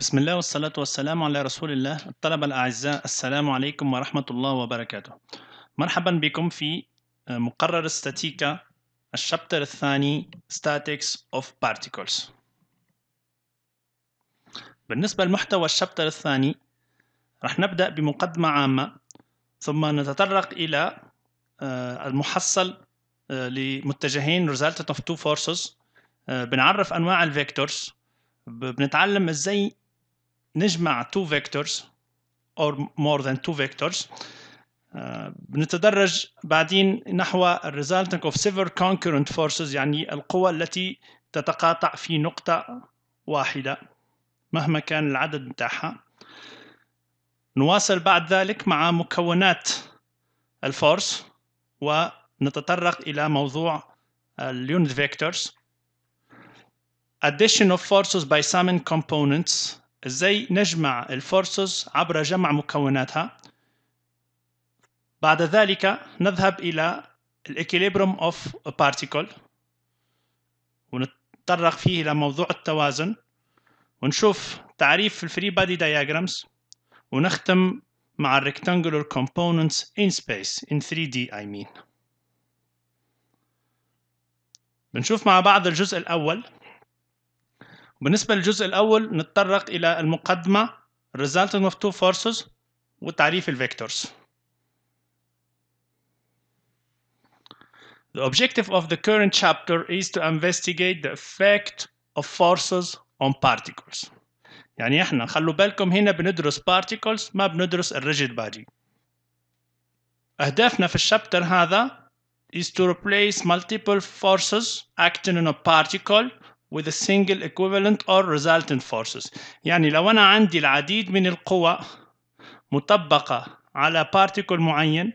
بسم الله والصلاة والسلام على رسول الله الطلبة الأعزاء السلام عليكم ورحمة الله وبركاته مرحبا بكم في آه، مقرر استاتيكا الشابتر الثاني Statics of Particles بالنسبة لمحتوى الشابتر الثاني رح نبدأ بمقدمة عامة ثم نتطرق إلى آه، المحصل آه، لمتجهين resultant of two forces بنعرف أنواع الفيكتورز بنتعلم ازاي نجمع تو vectors or more than two vectors آه، بنتدرج بعدين نحو resulting of several concurrent forces يعني القوى التي تتقاطع في نقطة واحدة مهما كان العدد متاعها نواصل بعد ذلك مع مكونات الفورس ونتطرق إلى موضوع اليونت فيكتورز addition of forces by summing components ازاي نجمع الفورسز عبر جمع مكوناتها بعد ذلك نذهب إلى الاكيليبروم أوف بارتيكل ونتطرق فيه إلى موضوع التوازن ونشوف تعريف الفري بادي diagrams ونختم مع ال rectangular components in space in 3D I mean بنشوف مع بعض الجزء الأول بالنسبة للجزء الأول نتطرق إلى المقدمة Resulting of two forces وتعريف الفيكتورز The objective of the current chapter is to investigate the effect of forces on particles. يعني احنا خلوا بالكم هنا بندرس particles ما بندرس الريجيد باجي أهدافنا في الشابتر هذا is to replace multiple forces acting on a particle with a single equivalent or resultant forces يعني لو أنا عندي العديد من القوى مطبقة على particle معين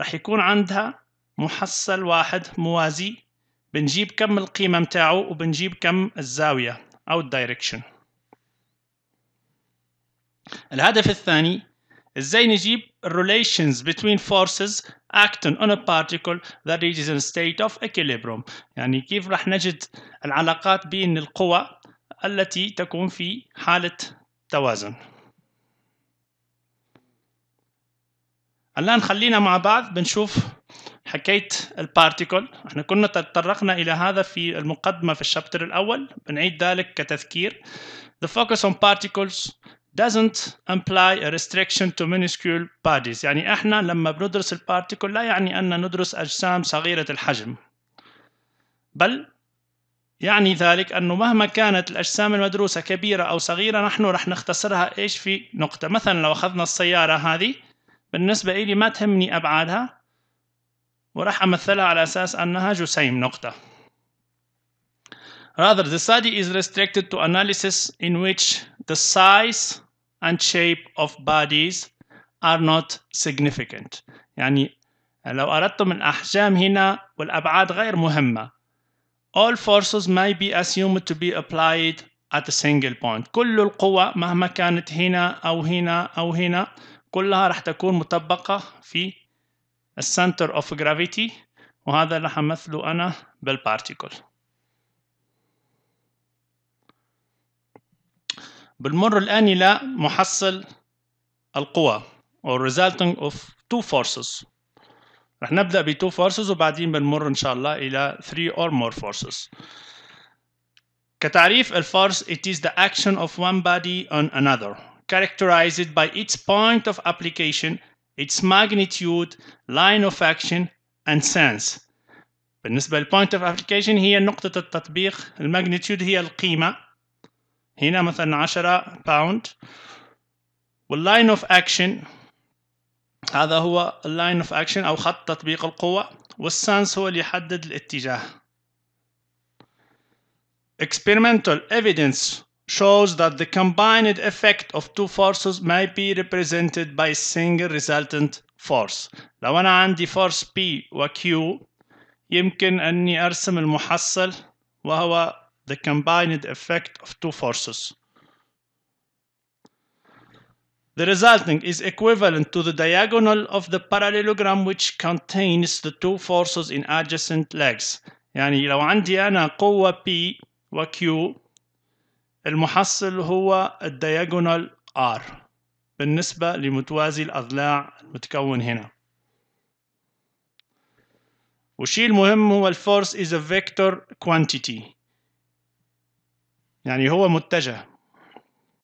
رح يكون عندها محصل واحد موازي بنجيب كم القيمة متاعه وبنجيب كم الزاوية أو الدايركشن الهدف الثاني ازاي نجيب relations between forces acting on a particle that is in a state of equilibrium يعني كيف راح نجد العلاقات بين القوى التي تكون في حالة توازن الآن خلينا مع بعض بنشوف حكيت البارتيكل احنا كنا تطرقنا إلى هذا في المقدمة في الشابتر الأول بنعيد ذلك كتذكير The focus on particles doesn't imply a restriction to minuscule bodies يعني احنا لما بندرس البارتيكل لا يعني ان ندرس اجسام صغيره الحجم بل يعني ذلك انه مهما كانت الاجسام المدروسه كبيره او صغيره نحن رح نختصرها ايش في نقطه مثلا لو اخذنا السياره هذه بالنسبه إلي ما تهمني ابعادها وراح امثلها على اساس انها جسيم نقطه Rather, the study is restricted to analysis in which the size and shape of bodies are not significant يعني لو أردتم الأحجام هنا والأبعاد غير مهمة all forces may be assumed to be applied at a single point كل القوى مهما كانت هنا أو هنا أو هنا كلها راح تكون مطبقة في center of gravity وهذا اللي حمثله أنا بالparticle بنمر الآن إلى محصل القوى or resulting of two forces رح نبدأ ب two forces وبعدين بنمر إن شاء الله إلى three or more forces كتعريف الفورس it is the action of one body on another characterized by its point of application its magnitude line of action and sense بالنسبة للpoint of application هي نقطة التطبيق الماجنتيود هي القيمة هنا مثلا 10 باوند واللاين اوف اكشن هذا هو اللاين اوف اكشن او خط تطبيق القوة والسانس هو اللي يحدد الاتجاه experimental evidence shows that the combined effect of two forces may be represented by a single resultant force لو أنا عندي force P و Q يمكن أني أرسم المحصل وهو the combined effect of two forces. The resulting is equivalent to the diagonal of the parallelogram which contains the two forces in adjacent legs يعني لو عندي أنا قوة P و Q المحصل هو الدياجونال R بالنسبة لمتوازي الأضلاع المتكون هنا والشيء المهم هو الفورس is a vector quantity يعني هو متجه